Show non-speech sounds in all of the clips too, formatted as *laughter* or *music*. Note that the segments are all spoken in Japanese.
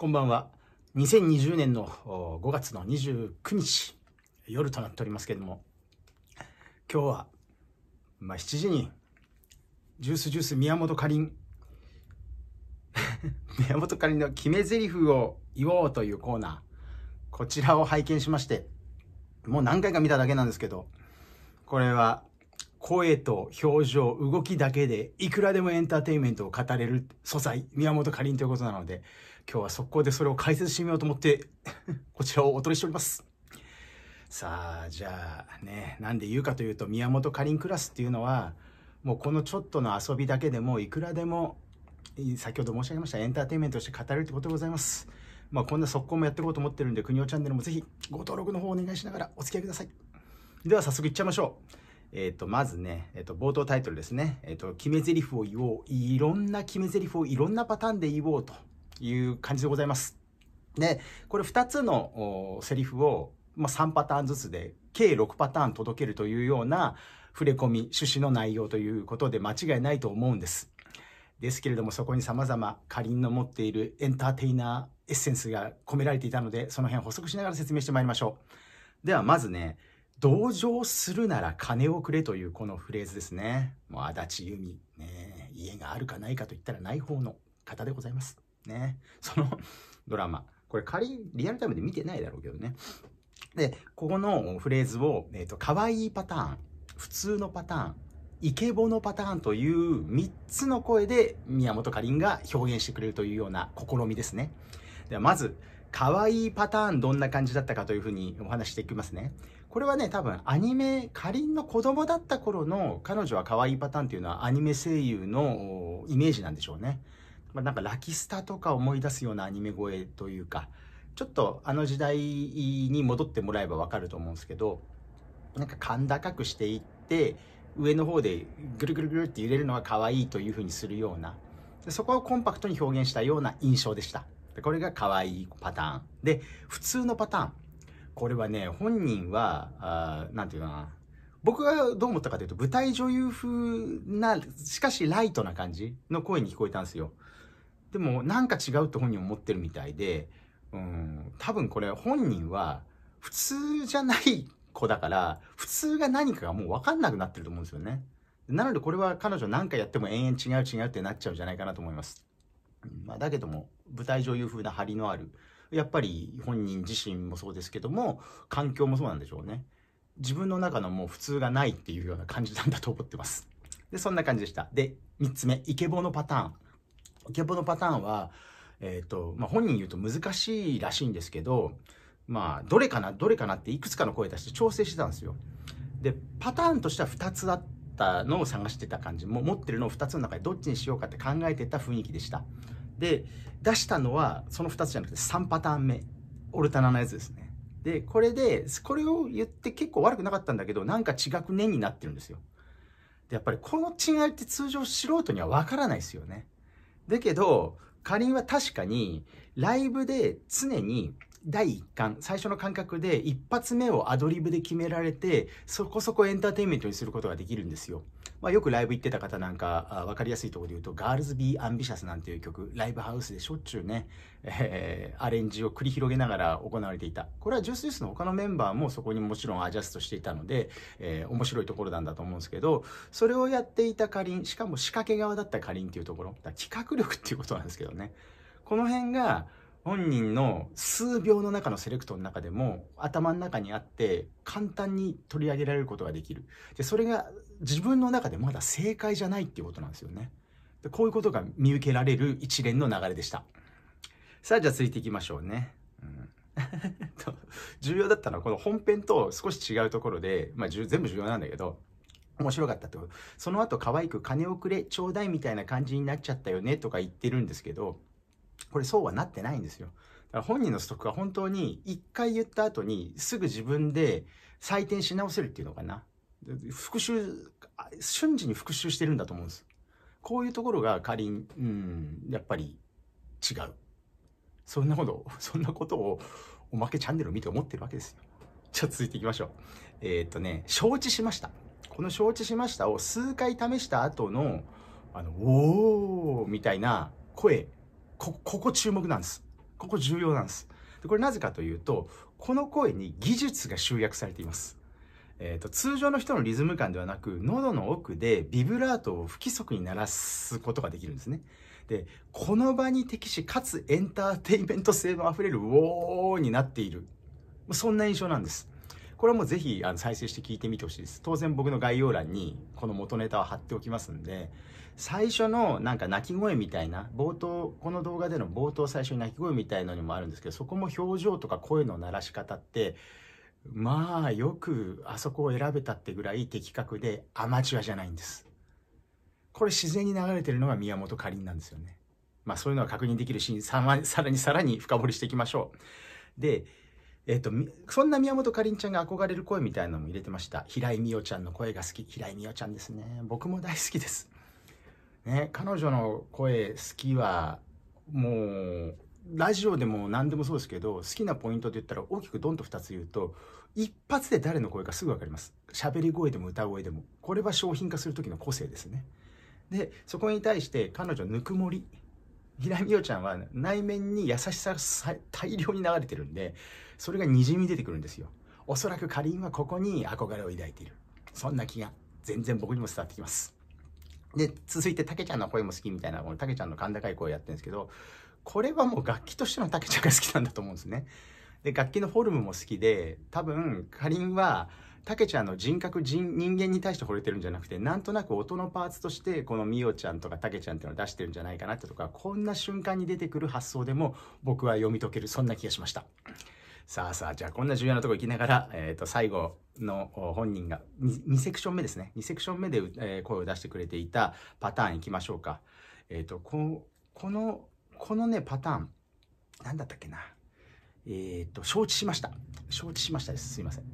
こんばんは。2020年の5月の29日、夜となっておりますけれども、今日は、まあ、7時に、ジュースジュース宮本かりん、*laughs* 宮本かりんの決め台詞を言おうというコーナー、こちらを拝見しまして、もう何回か見ただけなんですけど、これは、声と表情、動きだけで、いくらでもエンターテインメントを語れる素材、宮本かりんということなので、今日は速攻でそれを解説してみようと思って *laughs* こちらをお取りしております。さあ、じゃあね、なんで言うかというと、宮本かりんクラスっていうのは、もうこのちょっとの遊びだけでも、いくらでも、先ほど申し上げました、エンターテインメントとして語れるってことでございます。まあ、こんな速攻もやっていこうと思ってるんで、国尾チャンネルもぜひ、ご登録の方お願いしながらお付き合いください。では、早速いっちゃいましょう。えっ、ー、と、まずね、えっ、ー、と、冒頭タイトルですね。えっ、ー、と、決め台詞を言おう。いろんな決め台詞をいろんなパターンで言おうと。いう感じでございます。で、これ2つのセリフを、まあ、3パターンずつで、計6パターン届けるというような触れ込み、趣旨の内容ということで間違いないと思うんです。ですけれども、そこに様々、かりんの持っているエンターテイナーエッセンスが込められていたので、その辺補足しながら説明してまいりましょう。では、まずね、同情するなら金をくれというこのフレーズですね。もう足立由美、ね、家があるかないかといったらない方の方でございます。ね。そのドラマ。これ仮にリアルタイムで見てないだろうけどね。で、ここのフレーズを、えっ、ー、と、可愛いパターン、普通のパターン、イケボのパターンという3つの声で宮本かりんが表現してくれるというような試みですね。ではまず、可愛いパターンどんな感じだったかというふうにお話していきますね。これはね、多分アニメ、かりんの子供だった頃の彼女は可愛いパターンというのはアニメ声優のイメージなんでしょうね。まあ、なんかラキスタとか思い出すようなアニメ声というか、ちょっとあの時代に戻ってもらえばわかると思うんですけど、なんか甲高くしていって、上の方でぐるぐるぐるって揺れるのが可愛いというふうにするような、そこをコンパクトに表現したような印象でした。これが可愛いパターン。で、普通のパターン。これはね、本人は、あなんていうかな、僕がどう思ったかというと、舞台女優風な、しかしライトな感じの声に聞こえたんですよ。でもなんか違うって本人思ってるみたいで、うん、多分これ本人は普通じゃない子だから、普通が何かがもうわかんなくなってると思うんですよね。なのでこれは彼女何かやっても延々違う違うってなっちゃうんじゃないかなと思います。まあ、だけども、舞台い優風な張りのある、やっぱり本人自身もそうですけども、環境もそうなんでしょうね。自分の中のもう普通がないっていうような感じなんだと思ってます。で、そんな感じでした。で、3つ目、イケボのパターン。置きボのパターンは、えっ、ー、と、まあ、本人言うと難しいらしいんですけど、まあ、どれかな、どれかなっていくつかの声出して調整してたんですよ。で、パターンとしては2つあったのを探してた感じ、も持ってるのを2つの中でどっちにしようかって考えてた雰囲気でした。で、出したのはその2つじゃなくて3パターン目。オルタナのやつですね。で、これで、これを言って結構悪くなかったんだけど、なんか違くねになってるんですよ。で、やっぱりこの違いって通常素人にはわからないですよね。だけど、仮は確かに、ライブで常に第1巻最初の感覚で一発目をアドリブで決められてそこそこエンターテインメントにすることができるんですよ。まあ、よくライブ行ってた方なんか分かりやすいところで言うと「ガールズ・ビー・アンビシャス」なんていう曲ライブハウスでしょっちゅうね、えー、アレンジを繰り広げながら行われていたこれはジュースジュースの他のメンバーもそこにもちろんアジャストしていたので、えー、面白いところなんだと思うんですけどそれをやっていたかりんしかも仕掛け側だったかりんっていうところだ企画力っていうことなんですけどねこの辺が本人の数秒の中のセレクトの中でも頭の中にあって簡単に取り上げられることができるでそれが自分の中でまだ正解じゃないっていうことなんですよねでこういうことが見受けられる一連の流れでしたさあじゃあ続いていきましょうね、うん *laughs* 重要だったのはこの本編と少し違うところで、まあ、全部重要なんだけど面白かったとその後可愛く金をくれちょうだいみたいな感じになっちゃったよねとか言ってるんですけどこれそうはなってないんですよ。だから本人のストックは本当に一回言った後にすぐ自分で採点し直せるっていうのかな。復習、瞬時に復習してるんだと思うんです。こういうところが仮に、うん、やっぱり違う。そんなこと、そんなことをおまけチャンネルを見て思ってるわけですよ。じゃあ続いていきましょう。えー、っとね、承知しました。この承知しましたを数回試した後の、あの、おーみたいな声ここ注目なんです。ここ重要なんです。でこれなぜかというと、この声に技術が集約されています。えーと、と通常の人のリズム感ではなく喉の奥でビブラートを不規則に鳴らすことができるんですね。でこの場に適しかつエンターテインメント性のあふれる「ウォー」になっているそんな印象なんです。これもぜひあの再生して聞いてみてほしいです。当然僕の概要欄にこの元ネタは貼っておきますんで、最初のなんか泣き声みたいな、冒頭、この動画での冒頭最初に泣き声みたいのにもあるんですけど、そこも表情とか声の鳴らし方って、まあよくあそこを選べたってぐらい的確でアマチュアじゃないんです。これ自然に流れてるのが宮本かりんなんですよね。まあそういうのは確認できるし、さらにさらに深掘りしていきましょう。で、えっ、ー、と、そんな宮本かりんちゃんが憧れる声みたいなのも入れてました。平井美桜ちゃんの声が好き。平井美桜ちゃんですね。僕も大好きです。ね、彼女の声好きは、もう、ラジオでも何でもそうですけど、好きなポイントって言ったら大きくドンと2つ言うと、一発で誰の声かすぐ分かります。喋り声でも歌声でも。これは商品化する時の個性ですね。で、そこに対して彼女ぬくもり。イラミちゃんは内面に優しさが大量に流れてるんで、それがにじみ出てくるんですよ。おそらくかりんはここに憧れを抱いている。そんな気が全然僕にも伝わってきます。で、続いてたけちゃんの声も好きみたいな、このたけちゃんの甲高い声をやってるんですけど、これはもう楽器としてのたけちゃんが好きなんだと思うんですね。で、楽器のフォルムも好きで、多分、かりんは、たけちゃんの人格人人間に対して惚れてるんじゃなくてなんとなく音のパーツとしてこのみおちゃんとかたけちゃんっていうのを出してるんじゃないかなってとかこんな瞬間に出てくる発想でも僕は読み解けるそんな気がしました。さあさあ、じゃあこんな重要なとこ行きながら、えっ、ー、と、最後の本人が2、2セクション目ですね。2セクション目で、えー、声を出してくれていたパターンいきましょうか。えっ、ー、と、こ、この、このね、パターン、何だったっけな。えっ、と、承知しました。承知しましたです。すいません。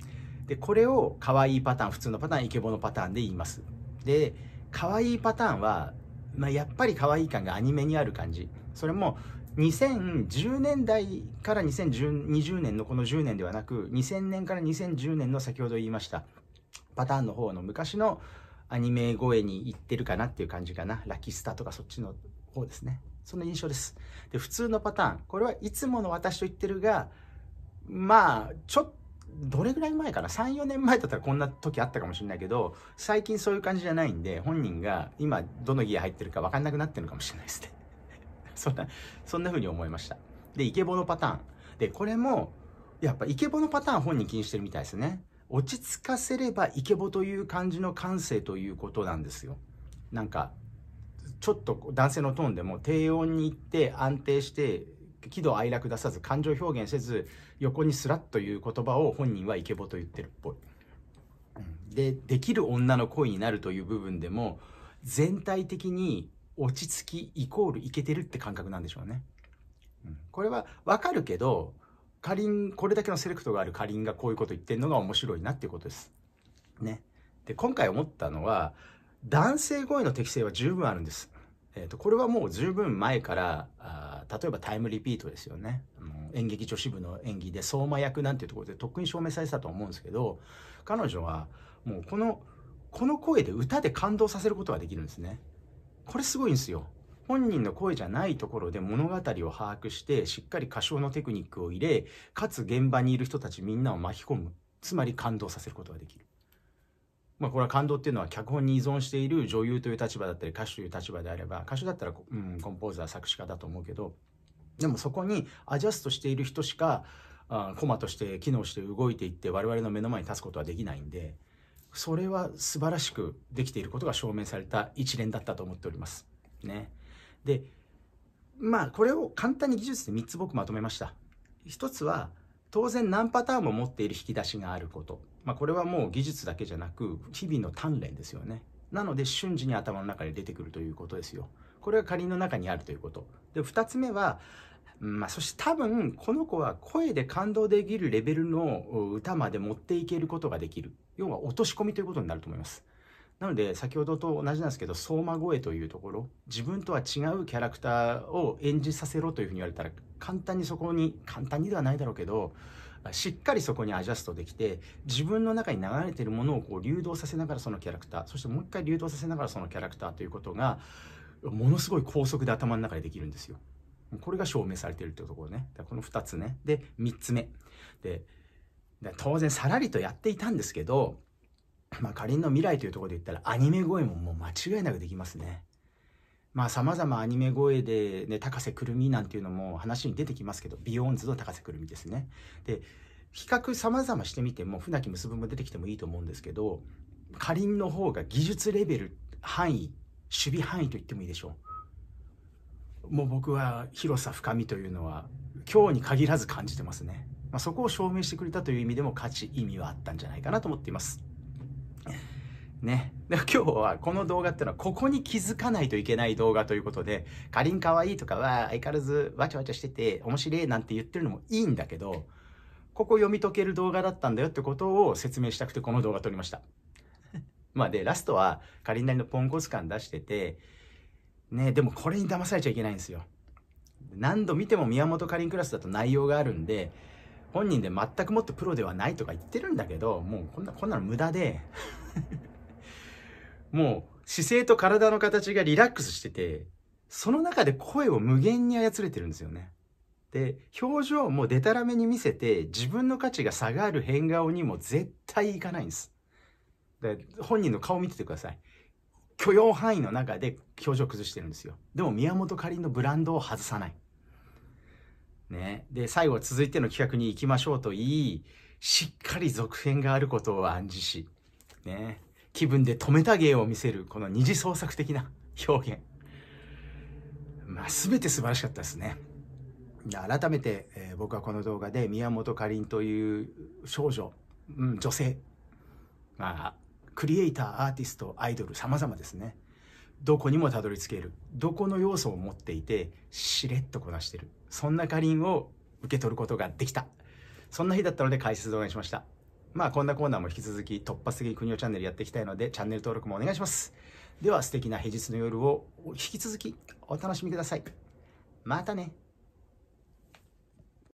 で、これを可愛いパターン、普通のパターン、イケボのパターンで言います。で、可愛いパターンは、まあ、やっぱり可愛い感がアニメにある感じ。それも、2010年代から2020年のこの10年ではなく、2000年から2010年の先ほど言いました、パターンの方の昔のアニメ声に行ってるかなっていう感じかな。ラキスタとかそっちの方ですね。その印象です。で、普通のパターン。これはいつもの私と言ってるが、まあ、ちょっとどれぐらい前かな3、4年前だったらこんな時あったかもしれないけど、最近そういう感じじゃないんで、本人が今どのギア入ってるか分かんなくなってるのかもしれないですね。*laughs* そんな、そんな風に思いました。で、イケボのパターン。で、これも、やっぱイケボのパターン本人気にしてるみたいですね。落ち着かせればイケボという感じの感性ということなんですよ。なんか、ちょっと男性のトーンでも低音に行って安定して喜怒哀楽出さず感情表現せず横にすらっという言葉を本人はイケボと言ってるっぽい。でできる女の恋になるという部分でも全体的に落ち着きイコールイケてるって感覚なんでしょうね。これはわかるけどかりんこれだけのセレクトがあるかりんがこういうこと言ってるのが面白いなっていうことです。ね。で今回思ったのは男性声の適性は十分あるんです。えーと、とこれはもう十分前から例えばタイムリピートですよね。あの演劇女子部の演技で相馬役なんていうところでとっくに証明されてたと思うんですけど、彼女はもうこの、この声で歌で感動させることができるんですね。これすごいんですよ。本人の声じゃないところで物語を把握して、しっかり歌唱のテクニックを入れ、かつ現場にいる人たちみんなを巻き込む。つまり感動させることができる。まあ、これは感動っていうのは脚本に依存している女優という立場だったり歌手という立場であれば歌手だったら、うん、コンポーザー作詞家だと思うけどでもそこにアジャストしている人しかあコマとして機能して動いていって我々の目の前に立つことはできないんでそれは素晴らしくできていることが証明された一連だったと思っております。ね、でまあこれを簡単に技術で3つ僕まとめました。1つは当然何パターンも持っている引き出しがあること、まあ、これはもう技術だけじゃなく日々の鍛錬ですよねなので瞬時に頭の中で出てくるということですよこれが仮の中にあるということで2つ目はまあ、そして多分この子は声で感動できるレベルの歌まで持っていけることができる要は落とし込みということになると思いますなので先ほどと同じなんですけど相馬声というところ自分とは違うキャラクターを演じさせろというふうに言われたら簡単にそこに簡単にではないだろうけどしっかりそこにアジャストできて自分の中に流れてるものをこう流動させながらそのキャラクターそしてもう一回流動させながらそのキャラクターということがものすごい高速で頭の中でできるんですよ。これが証明されているというところね。この2つね。で、3つ目。で、当然さらりとやっていたんですけど、まあ、仮の未来というところで言ったらアニメ声ももう間違いなくできますね。まあ様々アニメ声で、ね、高瀬くるみなんていうのも話に出てきますけど、ビヨーンズの高瀬くるみですね。で、比較様々してみても、船木結ぶも出てきてもいいと思うんですけど、かりんの方が技術レベル、範囲、守備範囲と言ってもいいでしょう。もう僕は広さ深みというのは今日に限らず感じてますね。まあ、そこを証明してくれたという意味でも価値意味はあったんじゃないかなと思っています。ね。で今日はこの動画ってのはここに気づかないといけない動画ということで、かりんかわいいとかは相変わらずわちゃわちゃしてて面白いなんて言ってるのもいいんだけど、ここ読み解ける動画だったんだよってことを説明したくてこの動画撮りました。*laughs* まあで、ラストはかりんなりのポンコツ感出してて、ね、でもこれに騙されちゃいけないんですよ。何度見ても宮本かりんクラスだと内容があるんで、本人で全くもっとプロではないとか言ってるんだけど、もうこんな、こんなの無駄でもう姿勢と体の形がリラックスしてて、その中で声を無限に操れてるんですよね。で、表情もデタラメに見せて、自分の価値が下がる変顔にも絶対いかないんです。で本人の顔見ててください。許容範囲の中で表情崩してるんですよ。でも宮本かりんのブランドを外さない。ね。で、最後続いての企画に行きましょうと言い、しっかり続編があることを暗示し、ね。気分で止めた芸を見せる、この二次創作的な表現。まあ、全て素晴らしかったですね。改めて、えー、僕はこの動画で宮本かりんという少女、うん、女性、まあ、クリエイター、アーティスト、アイドル、様々ですね。どこにもたどり着ける。どこの要素を持っていて、しれっとこなしてる。そんなかりんを受け取ることができた。そんな日だったので解説動画にしました。まあこんなコーナーも引き続き突発的国をチャンネルやっていきたいのでチャンネル登録もお願いします。では素敵な平日の夜を引き続きお楽しみください。またね。